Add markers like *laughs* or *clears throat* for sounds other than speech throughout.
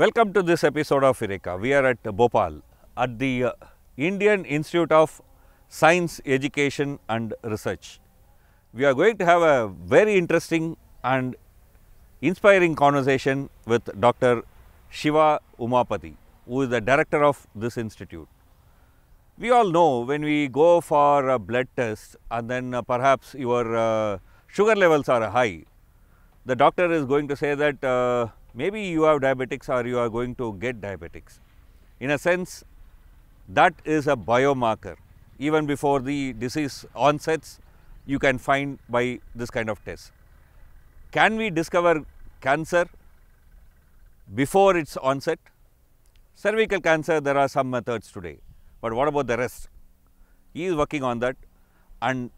Welcome to this episode of Eureka. We are at Bhopal at the uh, Indian Institute of Science Education and Research. We are going to have a very interesting and inspiring conversation with Dr. Shiva Umapati, who is the director of this institute. We all know when we go for a blood test and then uh, perhaps your uh, sugar levels are high, the doctor is going to say that uh, maybe you have diabetics or you are going to get diabetics. In a sense, that is a biomarker. Even before the disease onsets, you can find by this kind of test. Can we discover cancer before its onset? Cervical cancer, there are some methods today, but what about the rest? He is working on that and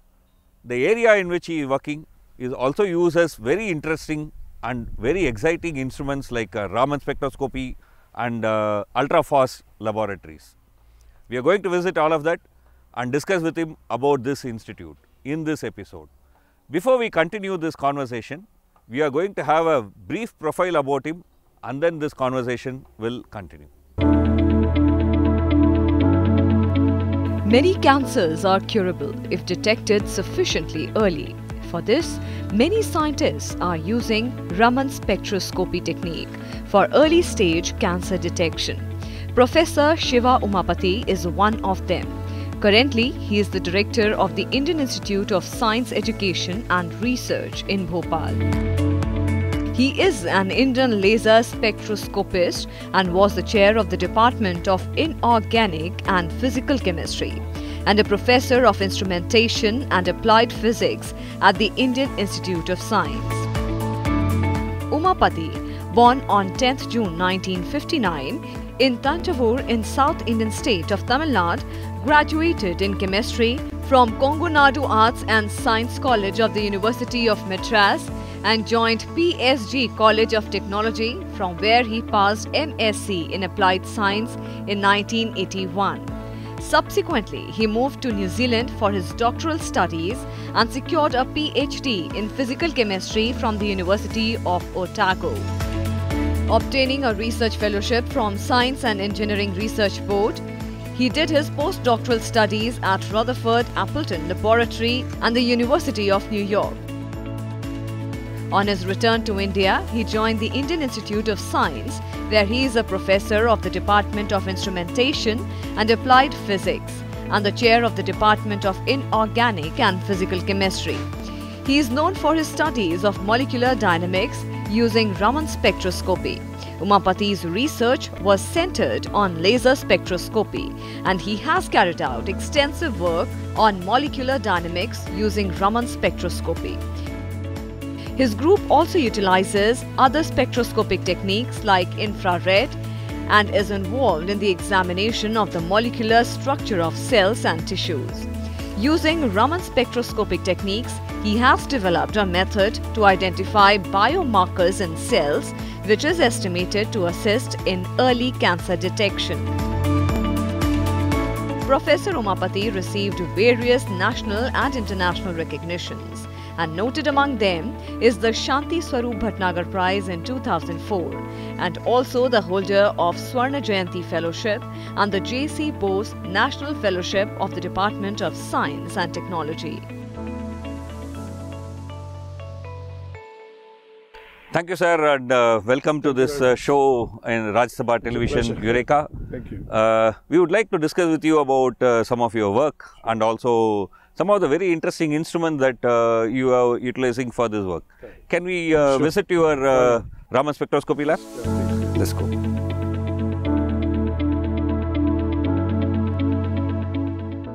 the area in which he is working is also uses very interesting and very exciting instruments like uh, Raman spectroscopy and uh, ultrafast laboratories. We are going to visit all of that and discuss with him about this institute in this episode. Before we continue this conversation, we are going to have a brief profile about him and then this conversation will continue. Many cancers are curable if detected sufficiently early. For this, many scientists are using Raman spectroscopy technique for early stage cancer detection. Professor Shiva Umapati is one of them. Currently, he is the director of the Indian Institute of Science Education and Research in Bhopal. He is an Indian laser spectroscopist and was the chair of the Department of Inorganic and Physical Chemistry and a professor of instrumentation and applied physics at the Indian Institute of Science. Umapati, born on 10th June 1959 in Tantavur in South Indian state of Tamil Nadu, graduated in chemistry from Kongonadu Arts and Science College of the University of Madras and joined PSG College of Technology from where he passed MSc in Applied Science in 1981. Subsequently, he moved to New Zealand for his doctoral studies and secured a PhD in physical chemistry from the University of Otago. Obtaining a research fellowship from Science and Engineering Research Board, he did his postdoctoral studies at Rutherford Appleton Laboratory and the University of New York. On his return to India, he joined the Indian Institute of Science where he is a professor of the Department of Instrumentation and Applied Physics and the chair of the Department of Inorganic and Physical Chemistry. He is known for his studies of molecular dynamics using Raman spectroscopy. Umapati's research was centered on laser spectroscopy and he has carried out extensive work on molecular dynamics using Raman spectroscopy. His group also utilizes other spectroscopic techniques like infrared and is involved in the examination of the molecular structure of cells and tissues. Using Raman spectroscopic techniques, he has developed a method to identify biomarkers in cells which is estimated to assist in early cancer detection. Professor Umapati received various national and international recognitions and noted among them is the Shanti Swaroop Bhatnagar Prize in 2004 and also the holder of Swarna Jayanti Fellowship and the J.C. Bose National Fellowship of the Department of Science and Technology. Thank you, sir, and uh, welcome to this uh, show in Raj Sabha Television, Eureka. Thank you. Uh, we would like to discuss with you about uh, some of your work and also some of the very interesting instruments that uh, you are utilizing for this work. Can we uh, sure. visit your uh, Raman spectroscopy lab? Let's go.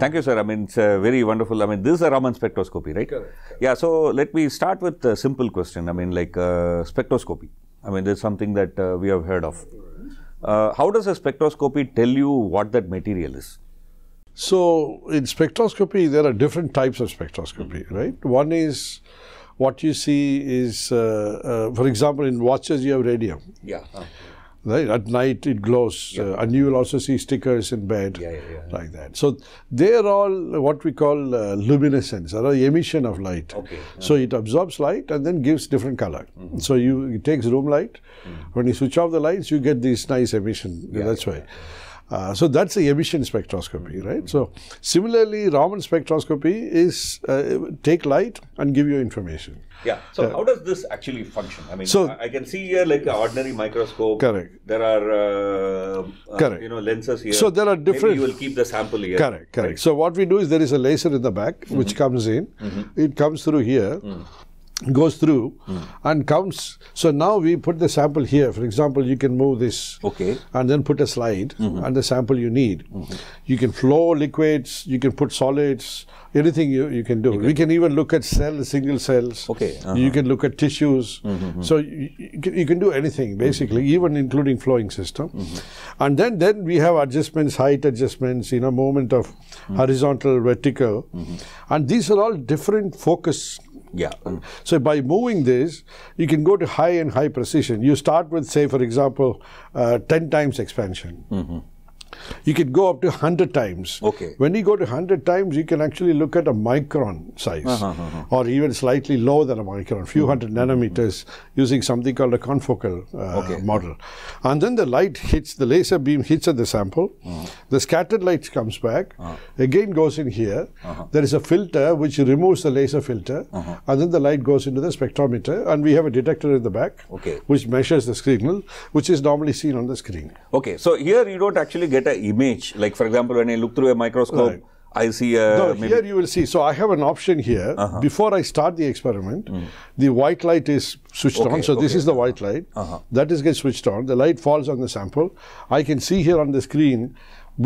Thank you, sir. I mean, it's uh, very wonderful. I mean, this is a Raman spectroscopy, right? Yeah, so let me start with a simple question. I mean, like uh, spectroscopy. I mean, this is something that uh, we have heard of. how does a spectroscopy tell you what that material is? So in spectroscopy, there are different types of spectroscopy, mm-hmm. right? One is what you see is, uh, uh, for example, in watches you have radium. Yeah. Uh. Right at night it glows, yeah. Uh, and you will also see stickers in bed yeah, yeah, like that. So they are all what we call uh, luminescence or emission of light. Okay. Uh-huh. So it absorbs light and then gives different color. Mm -hmm. So you it takes room light. Mm -hmm. When you switch off the lights, you get this nice emission. that's why. Uh, so that's the emission spectroscopy, right? So similarly, Raman spectroscopy is uh, take light and give you information. Yeah. So uh, how does this actually function? I mean, so, I, I can see here like an ordinary microscope. Correct. There are uh, uh, correct. You know lenses here. So there are different. Maybe you will keep the sample here. Correct. Correct. Right. So what we do is there is a laser in the back mm -hmm. which mm-hmm. comes in. Mm -hmm. It comes through here. Mm goes through mm. and counts. So now we put the sample here. For example, you can move this okay. and then put a slide mm -hmm. and the sample you need. Mm -hmm. You can flow liquids, you can put solids, anything you, you can do. Okay. We can even look at cells, single cells. Okay. Uh -huh. You can look at tissues. -hmm. So you, you, can, you, can, do anything basically, mm-hmm. even including flowing system. Mm-hmm. And then, then we have adjustments, height adjustments, you know, movement of mm-hmm. horizontal, vertical. And these are all different focus yeah. Um, so by moving this, you can go to high and high precision. You start with, say, for example, uh, 10 times expansion. Mm -hmm. You could go up to 100 times. Okay. When you go to 100 times, you can actually look at a micron size uh-huh, uh-huh. or even slightly lower than a micron, few mm-hmm. hundred mm-hmm. nanometers using something called a confocal uh, okay. model. And then the light hits, the laser beam hits at the sample. Uh-huh. The scattered light comes back, uh-huh. again goes in here. Uh-huh. There is a filter which removes the laser filter uh-huh. and then the light goes into the spectrometer and we have a detector in the back okay. which measures the signal which is normally seen on the screen. Okay, so here you don't actually get get an image. Like for example, when I look through a microscope, right. I see a. No, here you will see. So I have an option here. Uh -huh. Before I start the experiment, mm. the white light is switched okay, on. So okay. this is the white light. Uh -huh. That is get switched on. The light falls on the sample. I can see here on the screen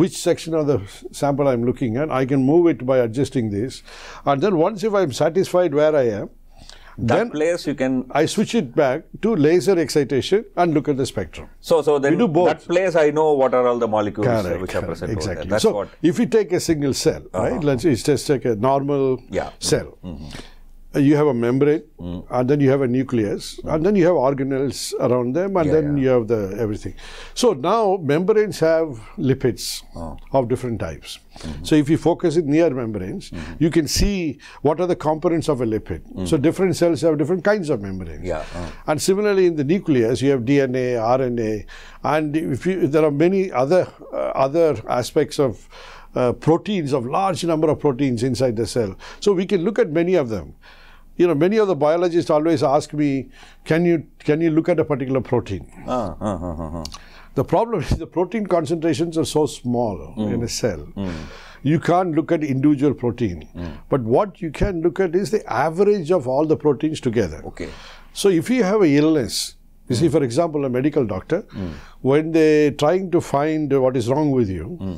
which section of the sample I'm looking at. I can move it by adjusting this. And then once if I'm satisfied where I am, that then place you can I switch it back to laser excitation and look at the spectrum. So so then we do both. that place I know what are all the molecules correct, which correct, are present exactly. so what... if you take a single cell, uh -huh. right? Uh-huh. Let's just take a normal yeah. cell. Mm -hmm. Uh, you have a membrane, mm. and then you have a nucleus, mm. and then you have organelles around them, and yeah, then yeah. you have the everything. So now membranes have lipids oh. of different types. Mm-hmm. So if you focus in near membranes, mm-hmm. you can see what are the components of a lipid. Mm-hmm. So mm. different cells have different kinds of membranes. Yeah. Oh. And similarly in the nucleus, you have DNA, RNA, and if you, there are many other uh, other aspects of uh, proteins of large number of proteins inside the cell. So we can look at many of them you know, many of the biologists always ask me, can you, can you look at a particular protein? Uh, uh, uh, the problem *laughs* is the protein concentrations are so small mm. in a cell. Mm. You can't look at individual protein. Mm. But what you can look at is the average of all the proteins together. Okay. So if you have a illness, you see, hmm. for example, a medical doctor, hmm. when they're trying to find what is wrong with you, hmm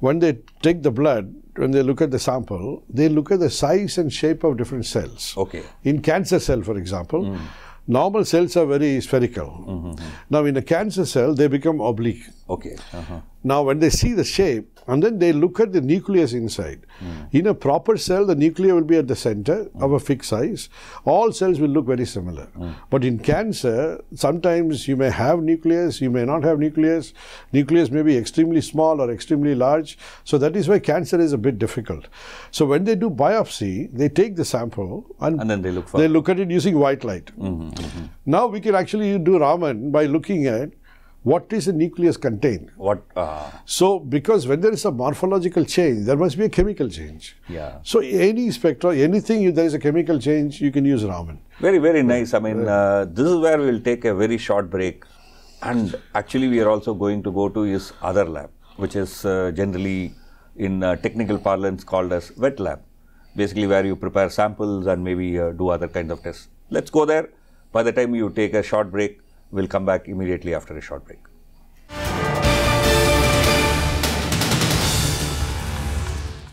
when they take the blood, when they look at the sample, they look at the size and shape of different cells. Okay. In cancer cell, for example, mm. normal cells are very spherical. Mm -hmm. Now, in a cancer cell, they become oblique. Okay. Uh -huh. Now, when they see the shape, and then they look at the nucleus inside. Mm. In a proper cell, the nucleus will be at the center mm. of a fixed size. All cells will look very similar. Mm. But in cancer, sometimes you may have nucleus, you may not have nucleus. Nucleus may be extremely small or extremely large. So that is why cancer is a bit difficult. So when they do biopsy, they take the sample and, and then they look, they look at it using white light. -hmm, -hmm. Now we can actually do Raman by looking at what is the nucleus contain. What? Uh, so, because when there is a morphological change, there must be a chemical change. Yeah. So, any spectra, anything, if there is a chemical change, you can use Raman. Very, very nice. I mean, uh, this is where we'll take a very short break. And actually, we are also going to go to his other lab, which is uh, generally in uh, technical parlance called as wet lab, basically where you prepare samples and maybe uh, do other kinds of tests. Let's go there. By the time you take a short break, We'll come back immediately after a short break.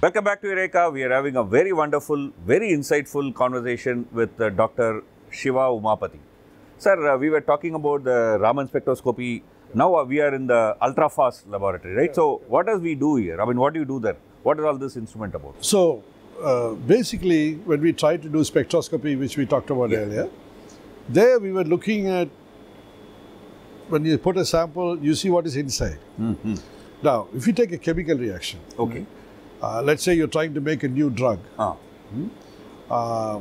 Welcome back to Eureka. We are having a very wonderful, very insightful conversation with uh, Dr. Shiva Umapati. Sir, uh, we were talking about the Raman spectroscopy. Now uh, we are in the ultrafast laboratory, right? So, what does we do here? I mean, what do you do there? What is all this instrument about? So, uh, basically, when we tried to do spectroscopy, which we talked about yeah. earlier, there we were looking at when you put a sample, you see what is inside. Mm -hmm. Now, if you take a chemical reaction, okay, uh, let's say you're trying to make a new drug. Ah. Hmm? Uh,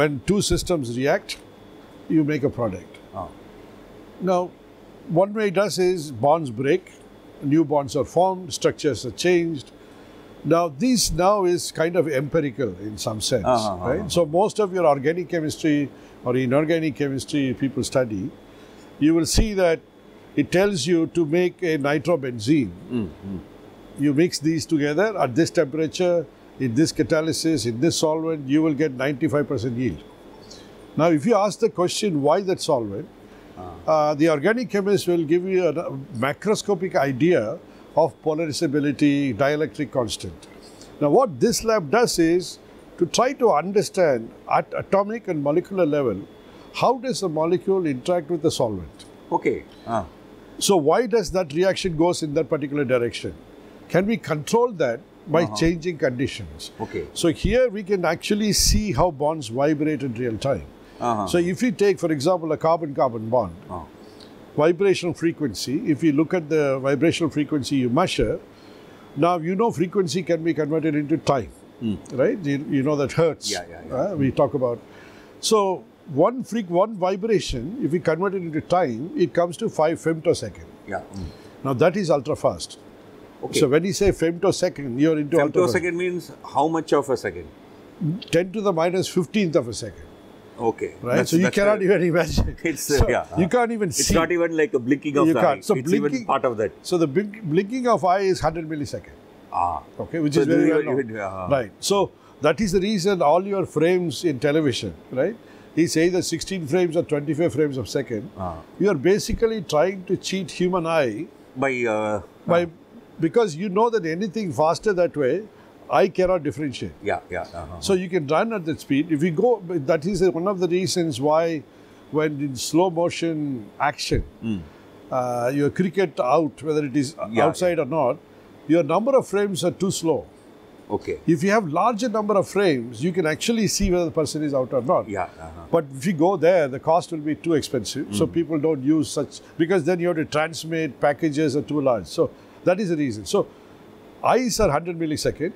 when two systems react, you make a product. Ah. Now, one way it does is bonds break, new bonds are formed, structures are changed. Now, this now is kind of empirical in some sense, ah, ah, ah right? Ah. So, most of your organic chemistry or inorganic chemistry people study you will see that it tells you to make a nitrobenzene. Mm -hmm. You mix these together at this temperature, in this catalysis, in this solvent, you will get 95% yield. Now, if you ask the question, why that solvent? Ah. Uh, the organic chemist will give you a macroscopic idea of polarizability, dielectric constant. Now, what this lab does is to try to understand at atomic and molecular level how does the molecule interact with the solvent? Okay. Ah. So why does that reaction goes in that particular direction? Can we control that by uh -huh. changing conditions? Okay. So here we can actually see how bonds vibrate in real time. Uh -huh. So if we take, for example, a carbon-carbon bond, uh -huh. vibrational frequency, if you look at the vibrational frequency you measure, now you know frequency can be converted into time, mm. right? You, you, know that hertz. Yeah, yeah, yeah. Uh, we talk about. So one freak, one vibration, if we convert it into time, it comes to 5 femtosecond. Yeah. Mm. Now that is ultra fast. Okay. So when you say femtosecond, you're into femtosecond ultra fast. means how much of a second? 10 to the minus 15th of a second. Okay. Right. That's, so you cannot a, even imagine. *laughs* It's so yeah. You can't even it's see. It's not even like a blinking of you the can't. eye. So it's blinking, even part of that. So the blink, blinking of eye is 100 millisecond. Ah. Okay. Which so is very well Uh, right. So that is the reason all your frames in television, right? says that 16 frames or 25 frames a second. Ah. You are basically trying to cheat human eye by uh, by uh. because you know that anything faster that way, I cannot differentiate. Yeah, yeah. Uh -huh. So you can run at that speed. If you go, that is one of the reasons why, when in slow motion action, mm. uh, your cricket out, whether it is yeah, outside yeah. or not, your number of frames are too slow. Okay. If you have larger number of frames, you can actually see whether the person is out or not. Yeah. Uh-huh. But if you go there, the cost will be too expensive. Mm. So people don't use such because then you have to transmit packages are too large. So that is the reason. So eyes are 100 millisecond.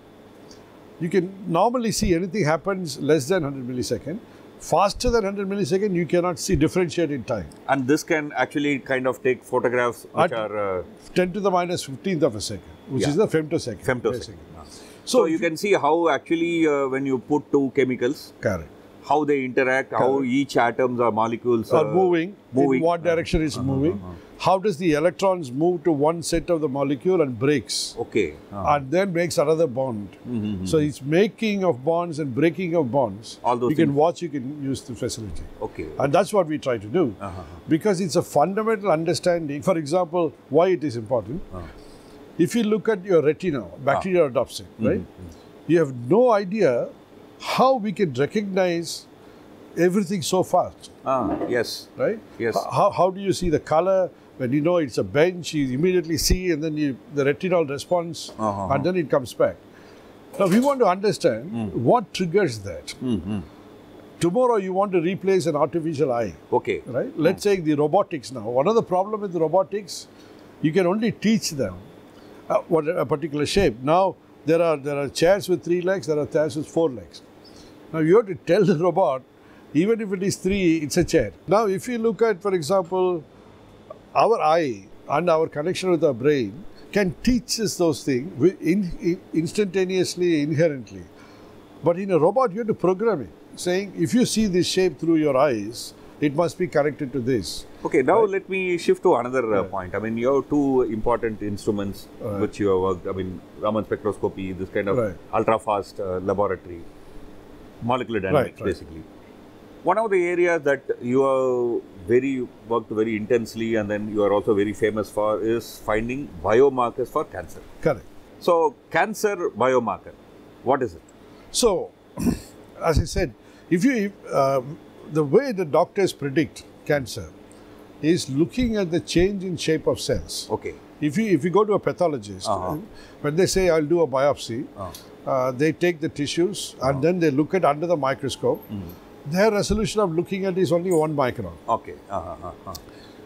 You can normally see anything happens less than 100 millisecond faster than 100 millisecond, you cannot see differentiate in time. And this can actually kind of take photographs which At are... Uh, 10 to the minus 15th of a second, which yeah. is the femtosecond. Femtosecond. femtosecond. So, so you can see how actually uh, when you put two chemicals, correct. how they interact, correct. how each atoms or molecules are, moving, uh, moving, in what direction is uh-huh, moving, uh-huh, uh-huh. how does the electrons move to one set of the molecule and breaks. Okay. And then makes another bond. -hmm. So mm-hmm. it's making of bonds and breaking of bonds. All those you things. can watch, you can use the facility. Okay. And that's what we try to do. Because it's a fundamental understanding. For example, why it is important if you look at your retina, bacteria ah. adopts it, mm-hmm. right? Mm -hmm. You have no idea how we can recognize everything so fast. Ah, yes. Right? Yes. How, how do you see the color? When you know it's a bench, you immediately see and then you, the retinal response uh -huh. and then it comes back. Now we want to understand mm. what triggers that. Mm -hmm. Tomorrow you want to replace an artificial eye. Okay. Right? Let's mm. take the robotics now. One of the problem with the robotics, you can only teach them uh, what a particular shape. Now there are there are chairs with three legs, there are chairs with four legs. Now you have to tell the robot, even if it is three, it's a chair. Now if you look at, for example, our eye and our connection with our brain can teach us those things instantaneously, inherently. But in a robot, you have to program it, saying if you see this shape through your eyes, it must be connected to this. Okay, now right? let me shift to another uh, point. I mean, your two important instruments right. which you have worked, I mean, Raman spectroscopy, this kind of right. ultra-fast uh, laboratory, molecular dynamics basically. One of the areas that you have very worked very intensely and then you are also very famous for is finding biomarkers for cancer. Correct. So, cancer biomarker, what is it? So, *clears throat* as I said, if you um, the way the doctors predict cancer is looking at the change in shape of cells. Okay. If you if you go to a pathologist, uh -huh. when they say I'll do a biopsy, uh -huh. uh, they take the tissues -huh. and uh-huh. then they look at under the microscope. Mm. Their resolution of looking at is only one micron. Okay. Uh-huh, uh-huh.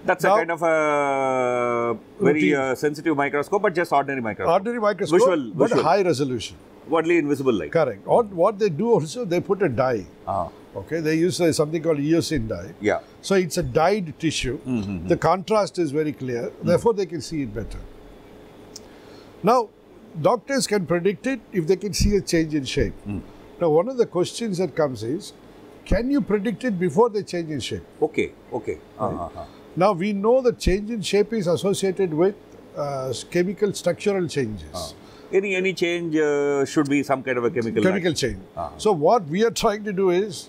That's now, a kind of a very uh, sensitive microscope, but just ordinary microscope. Ordinary microscope, visual, but visual. high resolution. Oddly invisible light. Correct. Or what they do also, they put a dye. Ah. Okay, they use uh, something called eosin dye. Yeah. So it's a dyed tissue. Mm -hmm. The contrast is very clear. Mm -hmm. Therefore, they can see it better. Now, doctors can predict it if they can see a change in shape. Mm. Now, one of the questions that comes is, can you predict it before they change in shape? Okay, okay. Ah, right? Uh ah, -huh. Ah. Now we know that change in shape is associated with uh, chemical structural changes. Ah. Any any change uh, should be some kind of a chemical chemical change. Ah. So what we are trying to do is,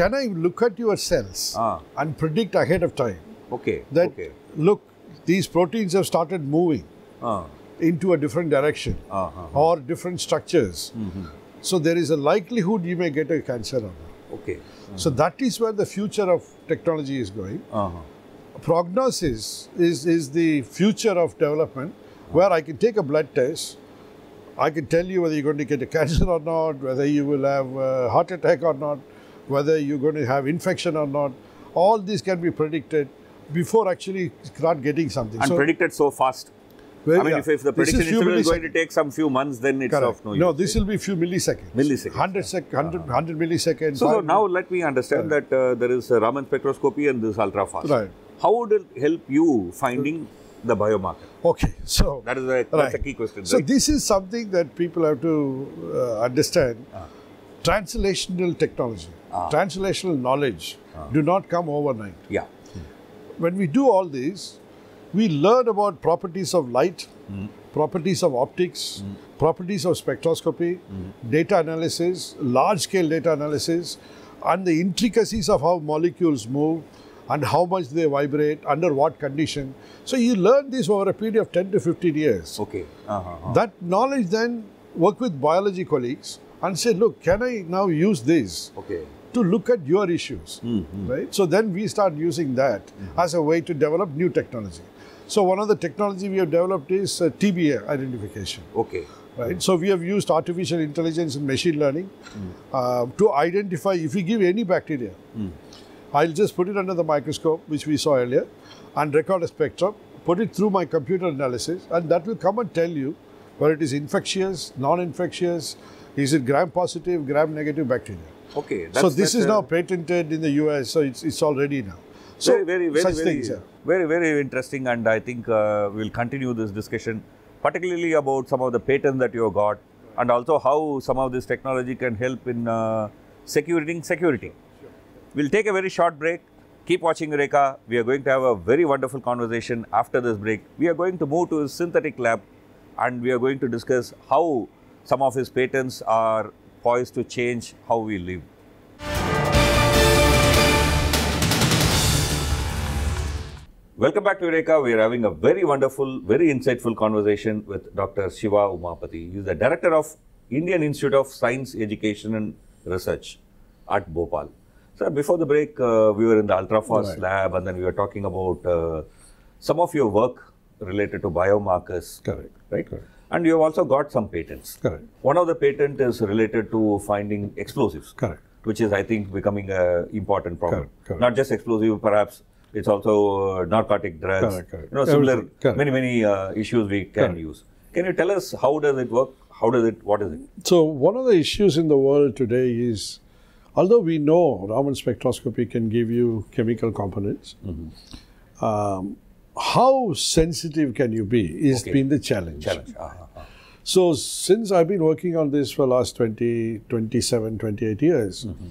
can I look at your cells ah. and predict ahead of time? Okay. That okay. look, these proteins have started moving into a different direction or different structures. Mm -hmm. So there is a likelihood you may get a cancer. Okay. So that is where the future of technology is going prognosis is, is the future of development where I can take a blood test, I can tell you whether you're going to get a *laughs* cancer or not, whether you will have a heart attack or not, whether you're going to have infection or not. All these can be predicted before actually start getting something. And so, predicted so fast. Well, I mean, yeah. if, if, the prediction is, is going to take some few months, then it's Correct. of no use. No, this will be few milliseconds. Milliseconds. 100, sec, 100, uh -huh. 100 milliseconds. So, so now let me understand that uh, there is a Raman spectroscopy and this ultra fast. Right. How would it help you finding the biomarker? Okay, so that is a, that's right. a key question. So right? this is something that people have to uh, understand. Ah. Translational technology, ah. translational knowledge, ah. do not come overnight. Yeah. Hmm. When we do all this, we learn about properties of light, hmm. properties of optics, hmm. properties of spectroscopy, data analysis, large-scale data analysis, and the intricacies of how molecules move, and how much they vibrate, under what condition. So you learn this over a period of 10 to 15 years. Okay. Uh -huh. Uh-huh. That knowledge then work with biology colleagues and say, look, can I now use this okay. to look at your issues, mm -hmm. right? So then we start using that mm -hmm. as a way to develop new technology. So one of the technology we have developed is uh, TBA identification. Okay. Right. So we have used artificial intelligence and machine learning mm. uh, to identify if we give any bacteria, mm. I'll just put it under the microscope, which we saw earlier, and record a spectrum, put it through my computer analysis, and that will come and tell you whether it is infectious, non-infectious, is it gram-positive, gram-negative bacteria. Okay. so this is now patented in the US, so it's, it's already now. So very, very, very, such very, very, very interesting, and I think uh, we'll continue this discussion, particularly about some of the patents that you have got, and also how some of this technology can help in uh, securing security. We'll take a very short break. Keep watching Eureka. We are going to have a very wonderful conversation after this break. We are going to move to his synthetic lab and we are going to discuss how some of his patents are poised to change how we live. Welcome back to Eureka. We are having a very wonderful, very insightful conversation with Dr. Shiva Umapati. He is the director of Indian Institute of Science Education and Research at Bhopal. So before the break, uh, we were in the ultrafast right. lab, and then we were talking about uh, some of your work related to biomarkers. Correct. Right. Correct. And you have also got some patents. Correct. One of the patent is related to finding explosives. Correct. Which is, I think, becoming an important problem. Correct. Correct. Not just explosive, perhaps it's also uh, narcotic drugs. Correct. Correct. You know, similar correct. many many uh, issues we can use. Can you tell us how does it work? How does it? What is it? So one of the issues in the world today is Although we know Raman spectroscopy can give you chemical components, mm -hmm. um, how sensitive can you be is okay. been the challenge. challenge. Uh -huh. Uh-huh. So since I've been working on this for last 20, 27, 28 years, mm -hmm.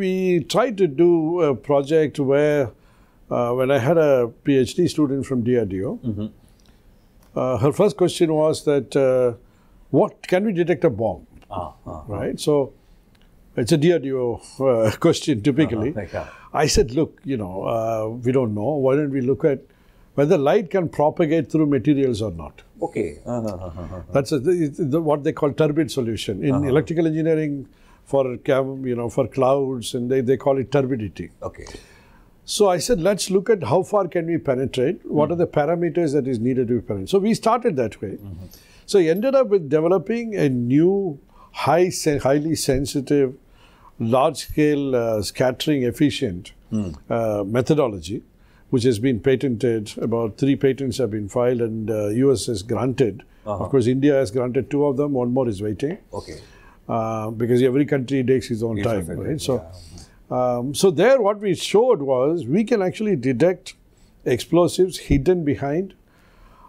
we tried to do a project where uh, when I had a PhD student from DRDO, mm -hmm. uh, her first question was that uh, what can we detect a bomb? Ah, ah, ah. right? So it's a DRDO uh, question typically. Uh-huh. I said, look, you know, uh, we don't know. Why don't we look at whether light can propagate through materials or not? Okay. Uh-huh. That's a, the, what they call turbid solution in uh-huh. electrical engineering for you know for clouds and they, they call it turbidity. Okay. So I said, let's look at how far can we penetrate. What mm-hmm. are the parameters that is needed to penetrate? So we started that way. Mm-hmm. So we ended up with developing a new high, highly sensitive large-scale uh, scattering efficient mm. uh, methodology, which has been patented. About three patents have been filed, and uh, US has granted. -huh. Of course, India has granted two of them. One more is waiting. Okay. Uh, because every country takes its own it's time, right? so, yeah. um, so there, what we showed was we can actually detect explosives hidden behind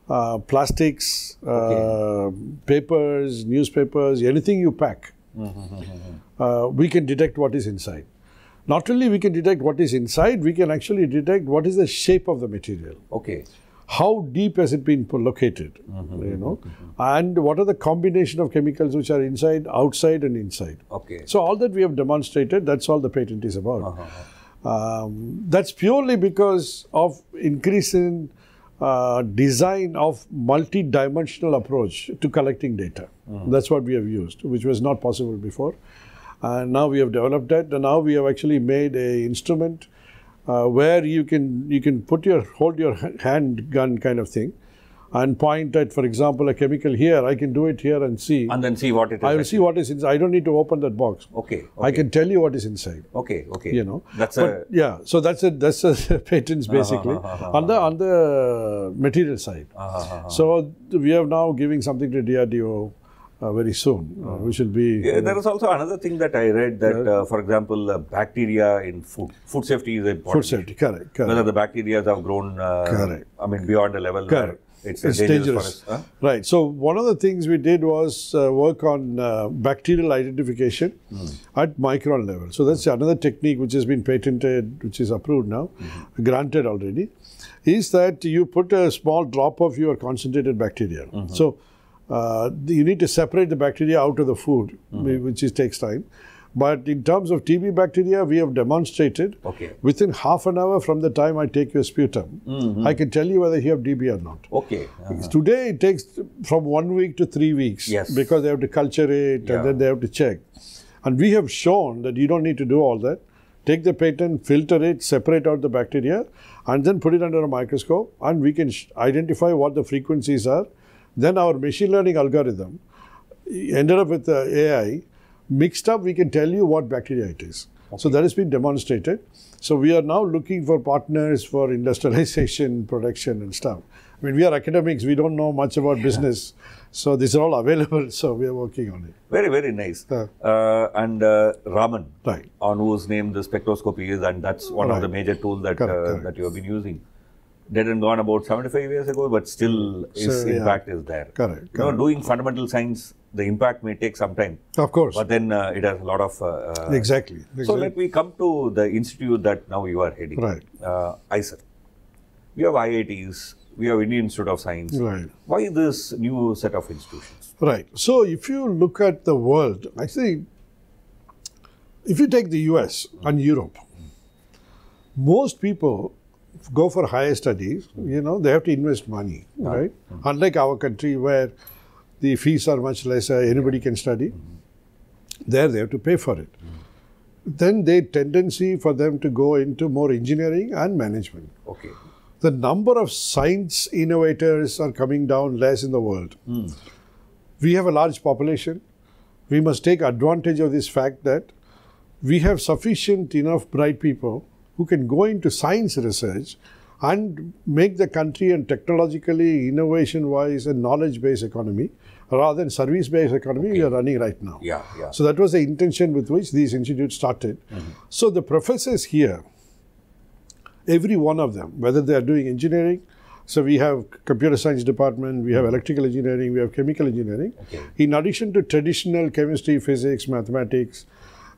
uh, plastics, uh, okay. papers, newspapers, anything you pack *laughs* Uh, we can detect what is inside. Not only we can detect what is inside, we can actually detect what is the shape of the material. Okay. How deep has it been located, mm -hmm. you know, mm -hmm. and what are the combination of chemicals which are inside, outside and inside. Okay. So all that we have demonstrated, that's all the patent is about. Uh -huh. um, that's purely because of increase in uh, design of multi-dimensional approach to collecting data. mm That's what we have used, which was not possible before. And now we have developed that, and now we have actually made a instrument uh, where you can you can put your hold your hand gun kind of thing, and point at, for example, a chemical here. I can do it here and see. And then see what it is. I will see what is inside. I don't need to open that box. Okay. okay. I can tell you what is inside. Okay. Okay. You know. That's but a. Yeah. So that's a that's a *laughs* patents *laughs* basically uh -huh. on the on the material side. Uh -huh. Uh-huh, uh-huh. So we are now giving something to DRDO. Uh, very soon, uh, uh-huh. which be. Yeah, there is also another thing that I read that, uh, for example, uh, bacteria in food, food safety is important. Food safety, correct, correct. Whether the bacteria have grown, uh, correct. I mean, beyond a level. Correct it's, it's dangerous. dangerous. Huh? Right. So one of the things we did was uh, work on uh, bacterial identification mm. at micron level. So that's another technique which has been patented, which is approved now, mm-hmm. granted already, is that you put a small drop of your concentrated bacteria. Mm-hmm. So uh, you need to separate the bacteria out of the food, mm-hmm. which is, takes time. But in terms of TB bacteria, we have demonstrated okay. within half an hour from the time I take your sputum, mm-hmm. I can tell you whether you have TB or not. Okay. Uh-huh. Today it takes from one week to three weeks yes. because they have to culture it yeah. and then they have to check. And we have shown that you don't need to do all that. Take the patent, filter it, separate out the bacteria, and then put it under a microscope, and we can sh- identify what the frequencies are. Then our machine learning algorithm ended up with the AI mixed up, we can tell you what bacteria it is. Okay. So that has been demonstrated. So we are now looking for partners for industrialization, *laughs* production and stuff. I mean, we are academics, we don't know much about yeah. business. *laughs* So these are all available, *laughs* so we are working on it. Very, very nice. Uh, uh, and uh, Raman, right. on whose name the spectroscopy is, and that's one right. of the major tools that, uh, that you have been using dead and gone about 75 years ago, but still its so, impact yeah. is there. Correct. You know, doing fundamental science, the impact may take some time. Of course. But then uh, it has a lot of... Uh, exactly. Uh, exactly. So let me come to the institute that now you are heading. Right. Uh, We have IITs, we have Indian Institute of Science. Right. Why this new set of institutions? Right. So if you look at the world, I think if you take the US and Europe, most people go for higher studies, you know, they have to invest money, yeah. right? Mm-hmm. Unlike our country where the fees are much lesser, anybody can study. Mm-hmm. There they have to pay for it. Mm-hmm. Then the tendency for them to go into more engineering and management. Okay. The number of science innovators are coming down less in the world. Mm. We have a large population. We must take advantage of this fact that we have sufficient enough bright people who can go into science research and make the country and technologically, innovation-wise, and knowledge-based economy rather than service-based economy okay. we are running right now. Yeah, yeah. So that was the intention with which these institutes started. Mm-hmm. So the professors here, every one of them, whether they are doing engineering, so we have computer science department, we have electrical engineering, we have chemical engineering. Okay. In addition to traditional chemistry, physics, mathematics,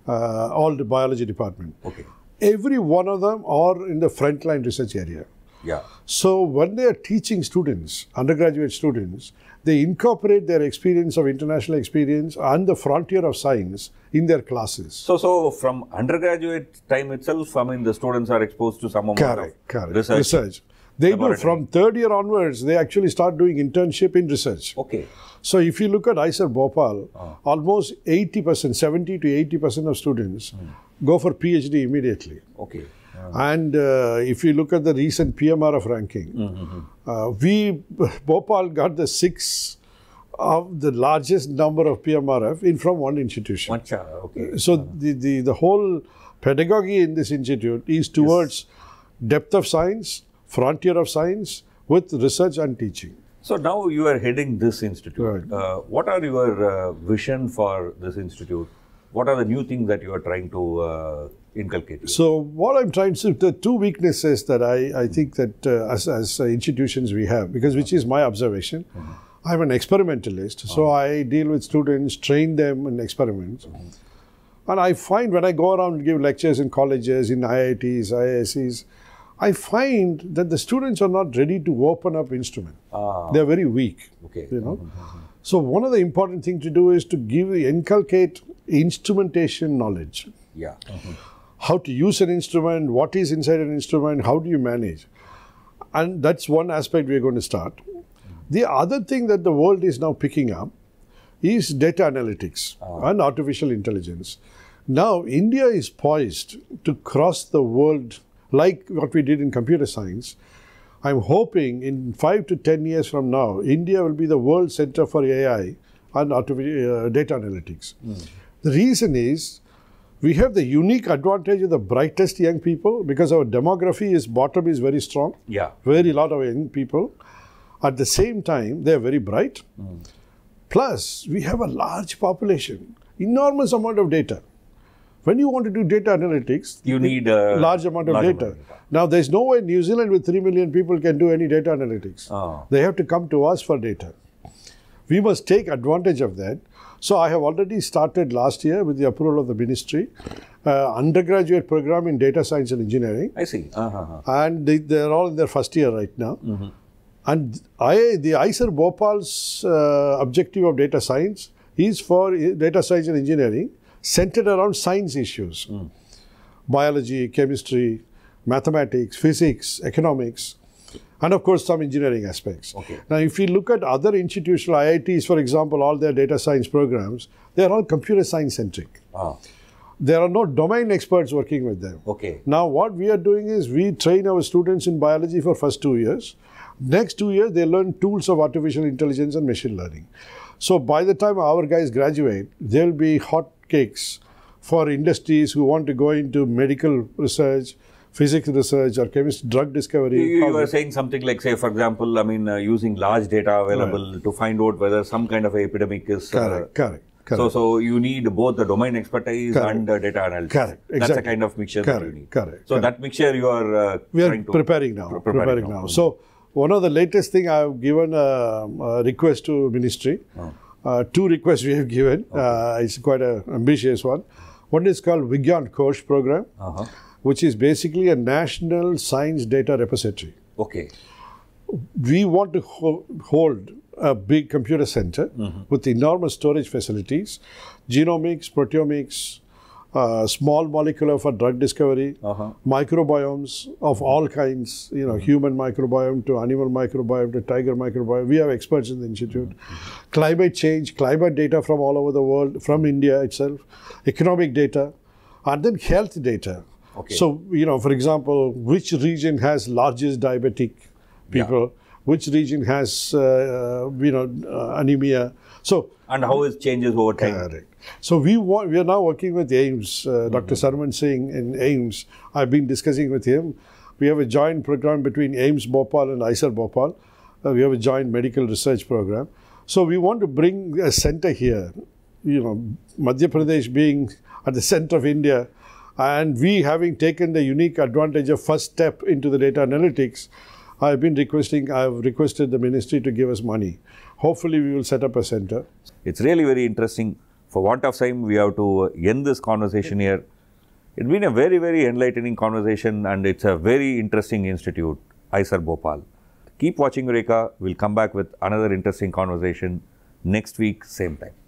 uh, all the biology department. Okay every one of them are in the frontline research area. Yeah. So when they are teaching students, undergraduate students, they incorporate their experience of international experience and the frontier of science in their classes. So, so from undergraduate time itself, I mean, the students are exposed to some amount correct, of correct. research. research. They do. From third year onwards, they actually start doing internship in research. Okay. So if you look at ISER Bhopal, ah. almost 80%, 70 to 80% of students mm. go for PhD immediately. Okay. Ah. And uh, if you look at the recent PMRF ranking, mm -hmm. uh, we, *laughs* Bhopal got the sixth of the largest number of PMRF in from one institution. One child, okay. So ah. the, the, the whole pedagogy in this institute is towards yes. depth of science, frontier of science with research and teaching. So now you are heading this institute. Right. Uh, what are your uh, vision for this institute? What are the new things that you are trying to uh, inculcate? So what I'm trying to the two weaknesses that I, I think that uh, as, as institutions we have because which is my observation. Mm-hmm. I'm an experimentalist, so oh. I deal with students, train them in experiments. Mm-hmm. And I find when I go around and give lectures in colleges, in IITs, IISCs, I find that the students are not ready to open up instrument. Ah. They're very weak. Okay. You know. Mm-hmm, mm-hmm. So one of the important things to do is to give inculcate instrumentation knowledge. Yeah. Mm-hmm. How to use an instrument, what is inside an instrument, how do you manage? And that's one aspect we're going to start. The other thing that the world is now picking up is data analytics ah. and artificial intelligence. Now India is poised to cross the world like what we did in computer science. I'm hoping in five to 10 years from now, India will be the world center for AI and uh, data analytics. Mm. The reason is we have the unique advantage of the brightest young people because our demography is bottom is very strong. Yeah. Very lot of young people. At the same time, they're very bright. Mm. Plus, we have a large population, enormous amount of data. When you want to do data analytics, you need a large amount of large data. Amount Now, there's no way New Zealand with 3 million people can do any data analytics. Oh. They have to come to us for data. We must take advantage of that. So, I have already started last year with the approval of the ministry, uh, undergraduate program in data science and engineering. I see. Uh-huh. uh-huh. And they, are all in their first year right now. Mm-hmm. And I, the ICER Bhopal's uh, objective of data science is for uh, data science and engineering centered around science issues mm. biology, chemistry, mathematics, physics, economics, and of course some engineering aspects. Okay. Now, if you look at other institutional IITs, for example, all their data science programs, they are all computer science centric. Ah. There are no domain experts working with them. Okay. Now, what we are doing is we train our students in biology for first two years. Next two years, they learn tools of artificial intelligence and machine learning. So by the time our guys graduate, they'll be hot cakes for industries who want to go into medical research, physics research, or chemistry drug discovery. You, you were saying something like, say, for example, I mean, uh, using large data available right. to find out whether some kind of epidemic is. Uh, correct, uh, correct. So, so you need both the domain expertise correct. and the data analysis. Correct. Exactly. That's the kind of mixture correct. that you need. Correct. So correct. that mixture you are. Uh, we are preparing now. Preparing, preparing now. now. So one of the latest thing I have given a, um, a request to ministry. Oh uh, two requests we have given. Okay. Uh, it's quite an ambitious one. One is called Vigyan Kosh program, -huh. which is basically a national science data repository. Okay. We want to ho hold a big computer center mm -hmm. with enormous storage facilities, genomics, proteomics, uh, small molecule for drug discovery, uh-huh. microbiomes of all kinds, you know, mm-hmm. human microbiome to animal microbiome to tiger microbiome. We have experts in the institute. Mm-hmm. Climate change, climate data from all over the world, from India itself, economic data, and then health data. Okay. So, you know, for example, which region has largest diabetic people, yeah. which region has, uh, uh you know, uh, anemia, so and how it changes over time. Correct. So we we are now working with Ames, uh, mm-hmm. Dr. Sarman Singh in Ames. I've been discussing with him. We have a joint program between Ames Bhopal and ISER Bhopal. Uh, we have a joint medical research program. So we want to bring a center here. You know, Madhya Pradesh being at the center of India, and we having taken the unique advantage of first step into the data analytics. I've been requesting, I've requested the ministry to give us money. Hopefully, we will set up a center. It's really very interesting. For want of time, we have to uh, end this conversation here. It's been a very, very enlightening conversation and it's a very interesting institute, ISER Bhopal. Keep watching Reka. We'll come back with another interesting conversation next week, same time.